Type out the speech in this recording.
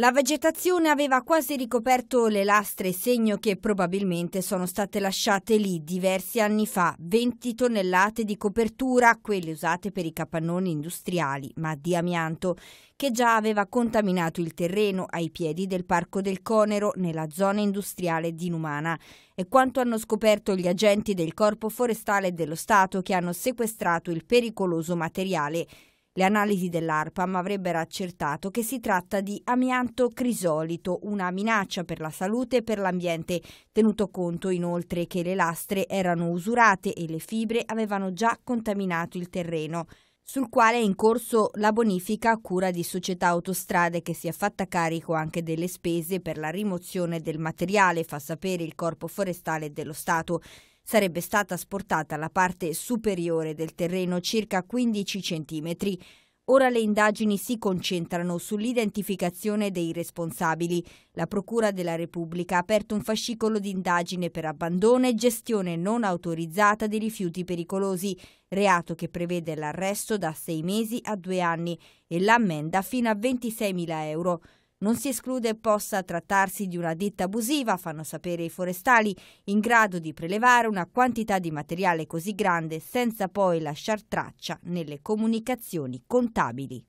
La vegetazione aveva quasi ricoperto le lastre, segno che probabilmente sono state lasciate lì diversi anni fa. 20 tonnellate di copertura, quelle usate per i capannoni industriali, ma di amianto, che già aveva contaminato il terreno ai piedi del Parco del Conero, nella zona industriale di Numana. E quanto hanno scoperto gli agenti del Corpo Forestale dello Stato che hanno sequestrato il pericoloso materiale le analisi dell'ARPAM avrebbero accertato che si tratta di amianto crisolito, una minaccia per la salute e per l'ambiente, tenuto conto inoltre che le lastre erano usurate e le fibre avevano già contaminato il terreno sul quale è in corso la bonifica a cura di società autostrade che si è fatta carico anche delle spese per la rimozione del materiale, fa sapere il Corpo Forestale dello Stato sarebbe stata asportata la parte superiore del terreno circa 15 cm. Ora le indagini si concentrano sull'identificazione dei responsabili. La Procura della Repubblica ha aperto un fascicolo di indagine per abbandono e gestione non autorizzata di rifiuti pericolosi, reato che prevede l'arresto da sei mesi a due anni e l'ammenda fino a 26.000 euro. Non si esclude possa trattarsi di una ditta abusiva, fanno sapere i forestali, in grado di prelevare una quantità di materiale così grande senza poi lasciar traccia nelle comunicazioni contabili.